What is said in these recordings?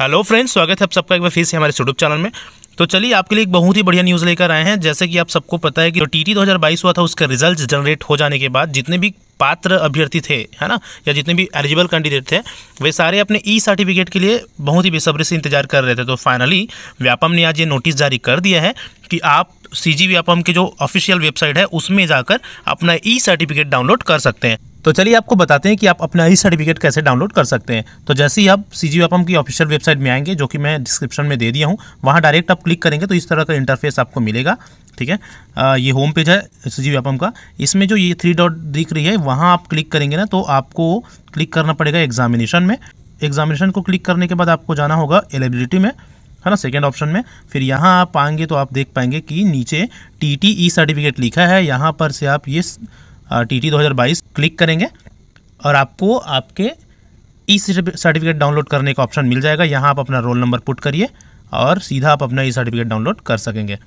hello friends स्वागत है आप सबका एक बार फिर से हमारे यूट्यूब चैनल में तो चलिए आपके लिए एक बहुत ही बढ़िया न्यूज़ लेकर आए हैं जैसे कि आप सबको पता है कि जो टी टी हुआ था उसका रिजल्ट जनरेट हो जाने के बाद जितने भी पात्र अभ्यर्थी थे है ना या जितने भी एलिजिबल कैंडिडेट थे वे सारे अपने ई e सर्टिफिकेट के लिए बहुत ही बेसब्री से इंतजार कर रहे थे तो फाइनली व्यापम ने आज ये नोटिस जारी कर दिया है कि आप सी जी व्यापम के जो ऑफिशियल वेबसाइट है उसमें जाकर अपना ई सर्टिफिकेट डाउनलोड कर सकते हैं तो चलिए आपको बताते हैं कि आप अपना ई सर्टिफिकेट कैसे डाउनलोड कर सकते हैं तो जैसे ही आप सी जी की ऑफिशियल वेबसाइट में आएंगे जो कि मैं डिस्क्रिप्शन में दे दिया हूँ वहाँ डायरेक्ट आप क्लिक करेंगे तो इस तरह का इंटरफेस आपको मिलेगा ठीक है आ, ये होम पेज है सी जी का इसमें जो ये थ्री डॉट दिख रही है वहाँ आप क्लिक करेंगे ना तो आपको क्लिक करना पड़ेगा एग्जामिनेशन में एग्जामिनेशन को क्लिक करने के बाद आपको जाना होगा एलिबिलिटी में है ना सेकेंड ऑप्शन में फिर यहाँ आप आएंगे तो आप देख पाएंगे कि नीचे टी टी ई सर्टिफिकेट लिखा है यहाँ पर से आप ये टी टी क्लिक करेंगे और आपको आपके ई सर्टिफिकेट डाउनलोड करने का ऑप्शन मिल जाएगा यहाँ आप अपना रोल नंबर पुट करिए और सीधा आप अपना ई सर्टिफिकेट डाउनलोड कर सकेंगे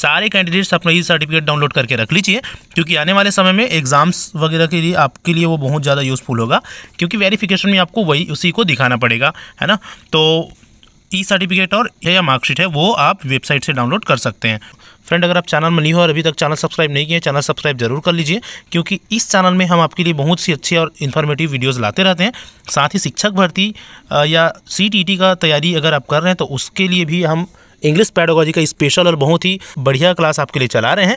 सारे कैंडिडेट्स अपना ई सर्टिफिकेट डाउनलोड करके रख लीजिए क्योंकि आने वाले समय में एग्जाम्स वगैरह के लिए आपके लिए वो बहुत ज़्यादा यूज़फुल होगा क्योंकि वेरिफिकेशन में आपको वही उसी को दिखाना पड़ेगा है ना तो ई सर्टिफिकेट और या मार्कशीट है वो आप वेबसाइट से डाउनलोड कर सकते हैं फ्रेंड अगर आप चैनल में नहीं हो और अभी तक चैनल सब्सक्राइब नहीं किए चैनल सब्सक्राइब जरूर कर लीजिए क्योंकि इस चैनल में हम आपके लिए बहुत सी अच्छी और इन्फॉर्मेटिव वीडियोज़ लाते रहते हैं साथ ही शिक्षक भर्ती या सी का तैयारी अगर आप कर रहे हैं तो उसके लिए भी हम इंग्लिश पैडोगॉजी का स्पेशल और बहुत ही बढ़िया क्लास आपके लिए चला रहे हैं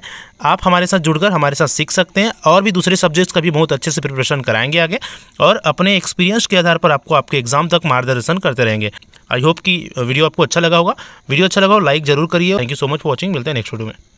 आप हमारे साथ जुड़कर हमारे साथ सीख सकते हैं और भी दूसरे सब्जेक्ट्स का भी बहुत अच्छे से प्रिपरेशन कराएंगे आगे और अपने एक्सपीरियंस के आधार पर आपको आपके एग्जाम तक मार्गदर्शन करते रहेंगे आई होप कि वीडियो आपको अच्छा लगा होगा वीडियो अच्छा लगा हो लाइक जरूर करिए thank you so much for watching मिलते हैं नेक्स्ट वीडियो में